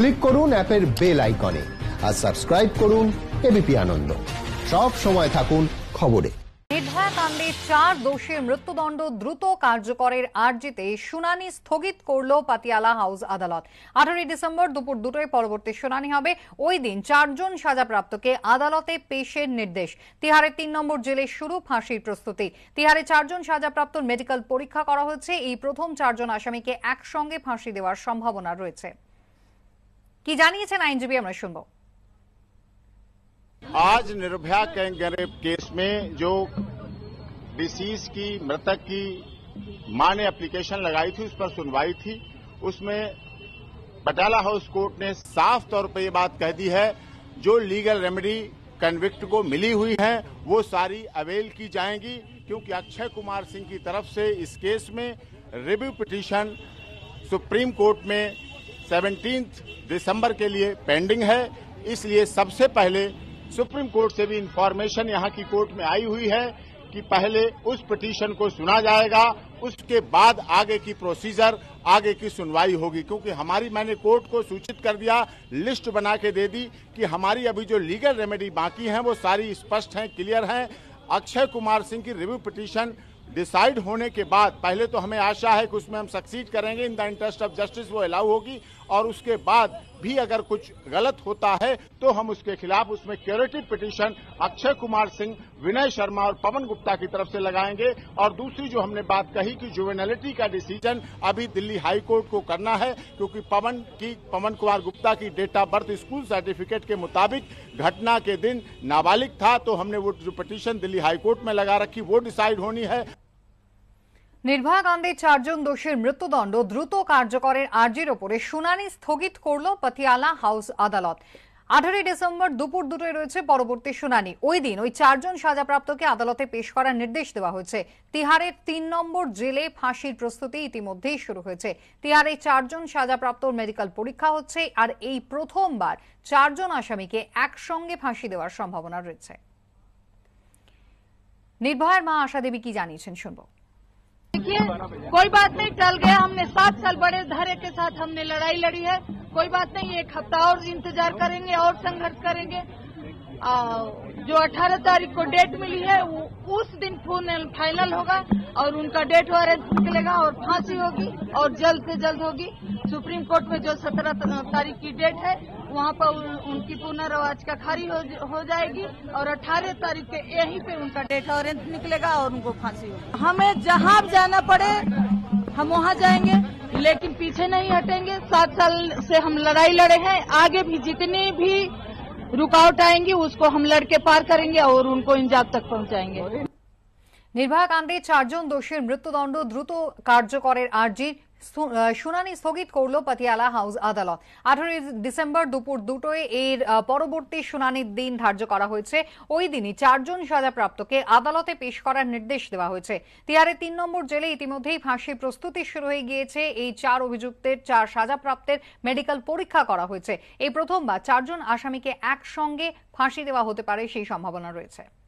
click করুন অ্যাপের bell আইকনে আর সাবস্ক্রাইব করুন এবিপি আনন্দ সব সময় থাকুন খবরে নির্ভয়া কাণ্ডে চার দোষীর মৃত্যুদণ্ড দ্রুত কার্যকরের আর্জিতে শুনানি স্থগিত করল পাতিয়ালা হাউস আদালত আঠারোই ডিসেম্বর দুপুর দুটোয় পরবর্তী শুনানি হবে ওই দিন চারজন সাজাপ্রাপ্তকে আদালতে পেশের নির্দেশ তিহারে তিন নম্বর জেলে শুরু ফাঁসির প্রস্তুতি তিহারে চারজন সাজাপ্রাপ্তর মেডিকেল পরীক্ষা করা হয়েছে এই প্রথম চারজন আসামিকে একসঙ্গে ফাঁসি দেওয়ার সম্ভাবনা রয়েছে কি জানিয়েছেন আইনজীবী আমরা শুনব आज निर्भया गैंग केस में जो डिसीज की मृतक की मां ने एप्लीकेशन लगाई थी उस पर सुनवाई थी उसमें पटाला हाउस कोर्ट ने साफ तौर पर यह बात कह दी है जो लीगल रेमेडी कन्विक्ट को मिली हुई है वो सारी अवेल की जाएंगी क्योंकि अक्षय कुमार सिंह की तरफ से इस केस में रिव्यू पिटीशन सुप्रीम कोर्ट में सेवनटीन दिसंबर के लिए पेंडिंग है इसलिए सबसे पहले सुप्रीम कोर्ट से भी इंफॉर्मेशन यहां की कोर्ट में आई हुई है कि पहले उस पिटीशन को सुना जाएगा उसके बाद आगे की प्रोसीजर आगे की सुनवाई होगी क्योंकि हमारी मैंने कोर्ट को सूचित कर दिया लिस्ट बना के दे दी कि हमारी अभी जो लीगल रेमेडी बाकी हैं वो सारी स्पष्ट हैं क्लियर हैं अक्षय कुमार सिंह की रिव्यू पिटीशन डिसाइड होने के बाद पहले तो हमें आशा है कि उसमें हम सक्सीड करेंगे in the interest of justice वो अलाउ होगी और उसके बाद भी अगर कुछ गलत होता है तो हम उसके खिलाफ उसमें क्यूरेटिव पिटीशन अक्षय कुमार सिंह विनय शर्मा और पवन गुप्ता की तरफ से लगाएंगे और दूसरी जो हमने बात कही कि जुवेनलिटी का डिसीजन अभी दिल्ली हाईकोर्ट को करना है क्योंकि पवन की पवन कुमार गुप्ता की date of birth school certificate के मुताबिक घटना के दिन नाबालिग था तो हमने वो जो पिटीशन दिल्ली हाईकोर्ट में लगा रखी वो डिसाइड होनी है নির্ভয়া কাণ্ডে চারজন দোষীর মৃত্যুদণ্ড দ্রুত কার্যকরের আর্জির ওপরে শুনানি স্থগিত করল পথিয়ালা হাউস আদালত আঠারোই ডিসেম্বর দুপুর দুটোয় রয়েছে পরবর্তী শুনানি ওই দিন ওই চারজন সাজাপ্রাপ্তকে আদালতে পেশ করার নির্দেশ দেওয়া হয়েছে তিহারের তিন নম্বর জেলে ফাঁসির প্রস্তুতি ইতিমধ্যেই শুরু হয়েছে তিহারে চারজন সাজাপ্রাপ্ত মেডিকেল পরীক্ষা হচ্ছে আর এই প্রথমবার চারজন আসামিকে একসঙ্গে ফাঁসি দেওয়ার সম্ভাবনা রয়েছে নির্ভয়ার মা আশা দেবী কি জানিয়েছেন শুনবো देखिए कोई बात नहीं टल गया हमने सात साल बड़े धारे के साथ हमने लड़ाई लड़ी है कोई बात नहीं एक हफ्ता और इंतजार करेंगे और संघर्ष करेंगे आ, जो 18 तारीख को डेट मिली है वो उस दिन फाइनल होगा और उनका डेट वारंट निकलेगा और फांसी होगी और जल्द से जल्द होगी सुप्रीम कोर्ट में जो सत्रह तारीख की डेट है वहां पर उनकी पुनर्वाज का खारी हो, हो जाएगी और अठारह तारीख के यहीं पे उनका डेट वारंट निकलेगा और उनको फांसी होगी हमें जहां जाना पड़े हम वहां जाएंगे लेकिन पीछे नहीं हटेंगे सात साल से हम लड़ाई लड़े हैं आगे भी जितनी भी रुकावट आएंगी उसको हम लड़के पार करेंगे और उनको इंजाब तक पहुंचाएंगे নির্ভয়া কাণ্ডে চারজন দোষীর মৃত্যুদণ্ড দ্রুত কার্যকরের আর্জি শুনানি স্থগিত করল পাতিয়ালা হাউস আদালত আঠারোই ডিসেম্বর দুপুর দুটোয় এর পরবর্তী শুনানির দিন ধার্য করা হয়েছে ওই দিনই চারজন সাজাপ্রাপ্তকে আদালতে পেশ করার নির্দেশ দেওয়া হয়েছে তিয়ারে তিন নম্বর জেলে ইতিমধ্যেই ফাঁসির প্রস্তুতি শুরু হয়ে গিয়েছে এই চার অভিযুক্তের চার সাজাপ্রাপ্তের মেডিকেল পরীক্ষা করা হয়েছে এই প্রথমবার চারজন আসামিকে একসঙ্গে ফাঁসি দেওয়া হতে পারে সেই সম্ভাবনা রয়েছে